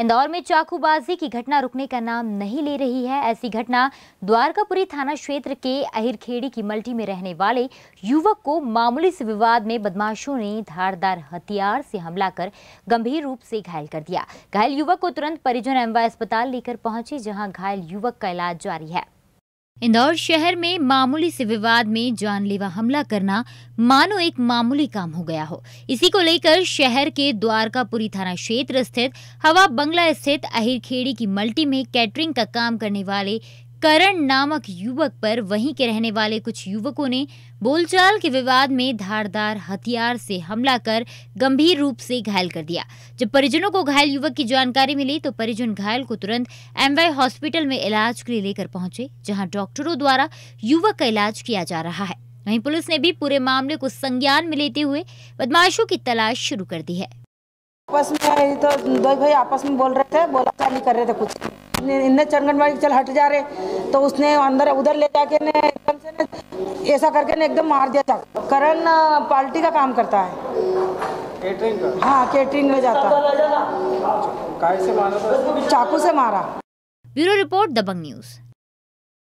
इंदौर में चाकूबाजी की घटना रुकने का नाम नहीं ले रही है ऐसी घटना द्वारकापुरी थाना क्षेत्र के अहिरखेड़ी की मल्टी में रहने वाले युवक को मामूली से विवाद में बदमाशों ने धारदार हथियार से हमला कर गंभीर रूप से घायल कर दिया घायल युवक को तुरंत परिजन एमवाई अस्पताल लेकर पहुंचे जहां घायल युवक का इलाज जारी है इंदौर शहर में मामूली से विवाद में जानलेवा हमला करना मानो एक मामूली काम हो गया हो इसी को लेकर शहर के द्वारकापुरी थाना क्षेत्र स्थित हवा बंगला स्थित अहिरखेड़ी की मल्टी में कैटरिंग का काम करने वाले करण नामक युवक पर वहीं के रहने वाले कुछ युवकों ने बोलचाल के विवाद में धारदार हथियार से हमला कर गंभीर रूप से घायल कर दिया जब परिजनों को घायल युवक की जानकारी मिली तो परिजन घायल को तुरंत एमवाई हॉस्पिटल में इलाज के लिए लेकर पहुंचे जहां डॉक्टरों द्वारा युवक का इलाज किया जा रहा है वहीं पुलिस ने भी पूरे मामले को संज्ञान में लेते हुए बदमाशों की तलाश शुरू कर दी है आपस में तो दो भाई आपस में बोल रहे थे बोला कर रहे थे कुछ इन चंगनबाड़ी चल हट जा रहे तो उसने अंदर उधर ले जाके ने एकदम से ऐसा करके ने एकदम मार दिया था करण पार्टी का काम करता है केटरिंग का हाँ केटरिंग में जाता है चाकू से मारा ब्यूरो रिपोर्ट दबंग न्यूज़